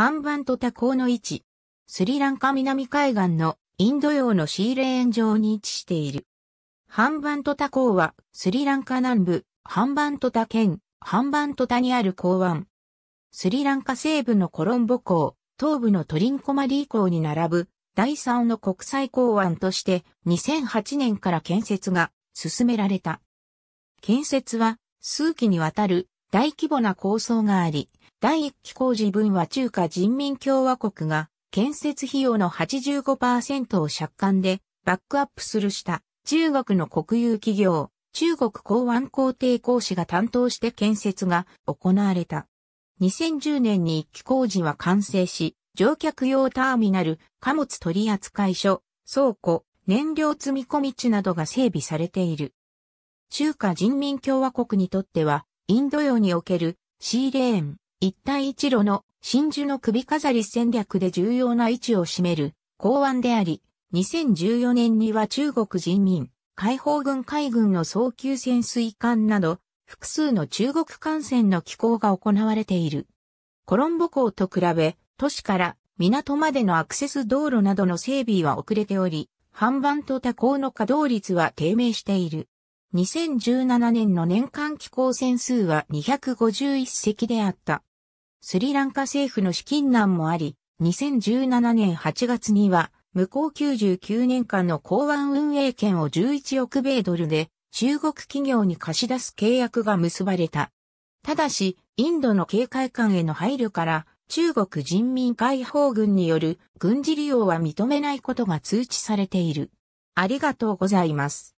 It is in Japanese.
半板と多港の位置。スリランカ南海岸のインド洋のシーレーン上に位置している。半板と多港はスリランカ南部、半板と多県、半板と多にある港湾。スリランカ西部のコロンボ港、東部のトリンコマリー港に並ぶ第3の国際港湾として2008年から建設が進められた。建設は数期にわたる大規模な構想があり、第1期工事分は中華人民共和国が建設費用の85%を借款でバックアップするした中国の国有企業、中国港湾工程工事が担当して建設が行われた。2010年に1期工事は完成し、乗客用ターミナル、貨物取扱所、倉庫、燃料積み込み地などが整備されている。中華人民共和国にとってはインド洋における C レーン、一帯一路の真珠の首飾り戦略で重要な位置を占める港湾であり、2014年には中国人民、解放軍海軍の早急潜水艦など、複数の中国艦船の寄港が行われている。コロンボ港と比べ、都市から港までのアクセス道路などの整備は遅れており、半売と多港の稼働率は低迷している。2017年の年間寄港船数は251隻であった。スリランカ政府の資金難もあり、2017年8月には、向こう99年間の港湾運営権を11億米ドルで中国企業に貸し出す契約が結ばれた。ただし、インドの警戒官への配慮から、中国人民解放軍による軍事利用は認めないことが通知されている。ありがとうございます。